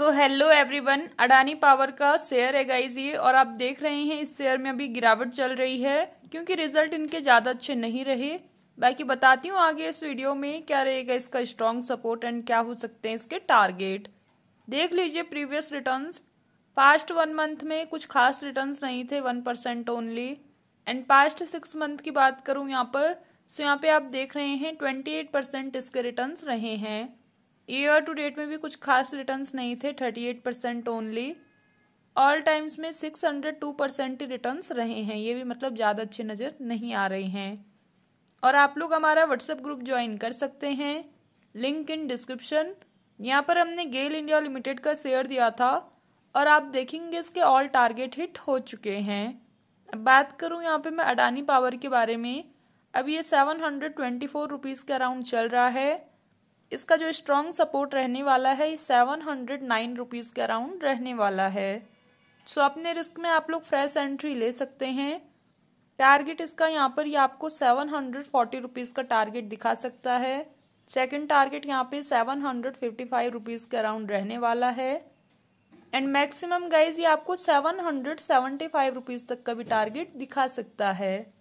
सो hello everyone Adani power का share है guys ये और आप देख रहे हैं इस शेयर में अभी गिरावट चल रही है क्योंकि रिजल्ट इनके ज़्यादा अच्छे नहीं रहे बाकी बताती हूँ आगे इस वीडियो में क्या रहेगा इसका स्ट्रॉन्ग सपोर्ट एंड क्या हो सकते हैं इसके टारगेट देख लीजिए previous return past one month में कुछ खास रिटर्न नहीं थे one percent only and past six month की बात करूँ यहाँ पर सो यहाँ पे आप देख रहे हैं ट्वेंटी एट परसेंट इसके रिटर्न रहे हैं ईयर टू डेट में भी कुछ खास रिटर्न्स नहीं थे thirty eight percent only all times में six hundred two percent returns रहे हैं ये भी मतलब ज़्यादा अच्छे नज़र नहीं आ रहे हैं और आप लोग हमारा व्हाट्सएप ग्रुप ज्वाइन कर सकते हैं लिंक इन डिस्क्रिप्शन यहाँ पर हमने गेल इंडिया लिमिटेड का शेयर दिया था और आप देखेंगे इसके ऑल टारगेट हिट हो चुके हैं अब बात करूँ यहाँ पे मैं अडानी पावर के बारे में अब ये seven hundred twenty four rupees के अराउंड चल रहा है इसका जो स्ट्रांग सपोर्ट रहने वाला है सेवन हंड्रेड नाइन रुपीज़ के अराउंड रहने वाला है सो अपने रिस्क में आप लोग फ्रेश एंट्री ले सकते हैं टारगेट इसका यहाँ पर ये यह आपको सेवन हंड्रेड फोर्टी रुपीज़ का टारगेट दिखा सकता है सेकंड टारगेट यहाँ पे seven hundred fifty five rupees के अराउंड रहने वाला है एंड मैक्सिमम गाइज ये आपको seven hundred seventy five rupees तक का भी टारगेट दिखा सकता है